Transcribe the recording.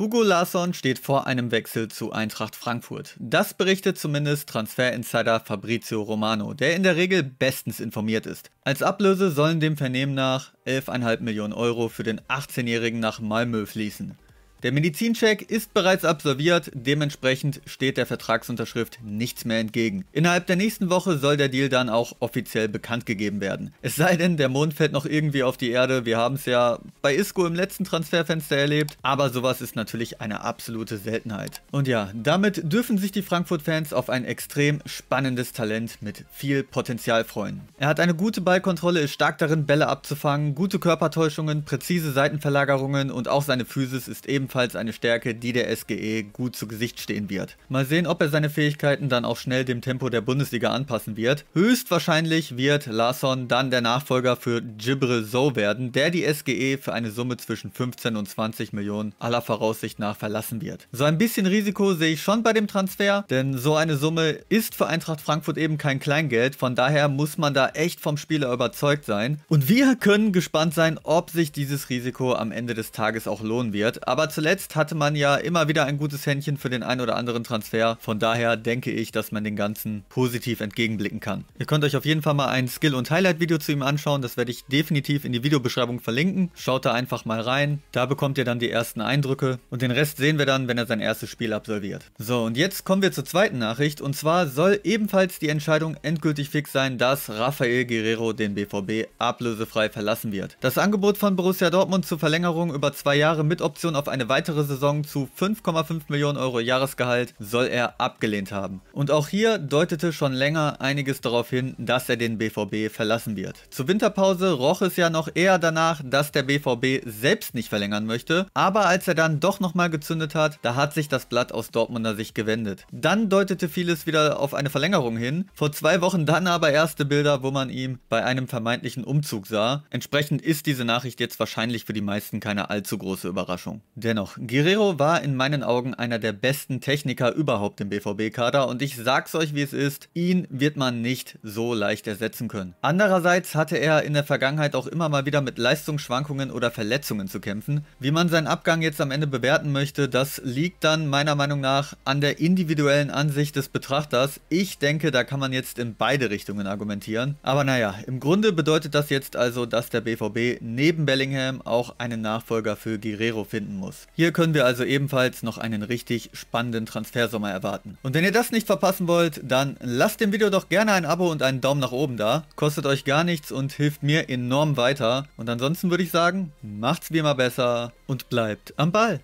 Hugo Larsson steht vor einem Wechsel zu Eintracht Frankfurt. Das berichtet zumindest Transfer-Insider Fabrizio Romano, der in der Regel bestens informiert ist. Als Ablöse sollen dem Vernehmen nach 11,5 Millionen Euro für den 18-Jährigen nach Malmö fließen. Der Medizincheck ist bereits absolviert, dementsprechend steht der Vertragsunterschrift nichts mehr entgegen. Innerhalb der nächsten Woche soll der Deal dann auch offiziell bekannt gegeben werden. Es sei denn, der Mond fällt noch irgendwie auf die Erde, wir haben es ja bei Isco im letzten Transferfenster erlebt, aber sowas ist natürlich eine absolute Seltenheit. Und ja, damit dürfen sich die Frankfurt-Fans auf ein extrem spannendes Talent mit viel Potenzial freuen. Er hat eine gute Ballkontrolle, ist stark darin, Bälle abzufangen, gute Körpertäuschungen, präzise Seitenverlagerungen und auch seine Physis ist eben ebenfalls eine Stärke, die der SGE gut zu Gesicht stehen wird. Mal sehen, ob er seine Fähigkeiten dann auch schnell dem Tempo der Bundesliga anpassen wird. Höchstwahrscheinlich wird Larsson dann der Nachfolger für Jibril So werden, der die SGE für eine Summe zwischen 15 und 20 Millionen aller Voraussicht nach verlassen wird. So ein bisschen Risiko sehe ich schon bei dem Transfer, denn so eine Summe ist für Eintracht Frankfurt eben kein Kleingeld, von daher muss man da echt vom Spieler überzeugt sein. Und wir können gespannt sein, ob sich dieses Risiko am Ende des Tages auch lohnen wird, aber zuletzt hatte man ja immer wieder ein gutes Händchen für den einen oder anderen Transfer. Von daher denke ich, dass man den Ganzen positiv entgegenblicken kann. Ihr könnt euch auf jeden Fall mal ein Skill- und Highlight-Video zu ihm anschauen. Das werde ich definitiv in die Videobeschreibung verlinken. Schaut da einfach mal rein. Da bekommt ihr dann die ersten Eindrücke. Und den Rest sehen wir dann, wenn er sein erstes Spiel absolviert. So, und jetzt kommen wir zur zweiten Nachricht. Und zwar soll ebenfalls die Entscheidung endgültig fix sein, dass Rafael Guerrero den BVB ablösefrei verlassen wird. Das Angebot von Borussia Dortmund zur Verlängerung über zwei Jahre mit Option auf eine weitere Saison zu 5,5 Millionen Euro Jahresgehalt soll er abgelehnt haben. Und auch hier deutete schon länger einiges darauf hin, dass er den BVB verlassen wird. Zur Winterpause roch es ja noch eher danach, dass der BVB selbst nicht verlängern möchte, aber als er dann doch nochmal gezündet hat, da hat sich das Blatt aus Dortmunder Sicht gewendet. Dann deutete vieles wieder auf eine Verlängerung hin, vor zwei Wochen dann aber erste Bilder, wo man ihn bei einem vermeintlichen Umzug sah. Entsprechend ist diese Nachricht jetzt wahrscheinlich für die meisten keine allzu große Überraschung. Denn dennoch, Guerrero war in meinen Augen einer der besten Techniker überhaupt im BVB-Kader und ich sag's euch, wie es ist, ihn wird man nicht so leicht ersetzen können. Andererseits hatte er in der Vergangenheit auch immer mal wieder mit Leistungsschwankungen oder Verletzungen zu kämpfen. Wie man seinen Abgang jetzt am Ende bewerten möchte, das liegt dann meiner Meinung nach an der individuellen Ansicht des Betrachters. Ich denke, da kann man jetzt in beide Richtungen argumentieren. Aber naja, im Grunde bedeutet das jetzt also, dass der BVB neben Bellingham auch einen Nachfolger für Guerrero finden muss. Hier können wir also ebenfalls noch einen richtig spannenden Transfersommer erwarten. Und wenn ihr das nicht verpassen wollt, dann lasst dem Video doch gerne ein Abo und einen Daumen nach oben da. Kostet euch gar nichts und hilft mir enorm weiter. Und ansonsten würde ich sagen, macht's wie immer besser und bleibt am Ball.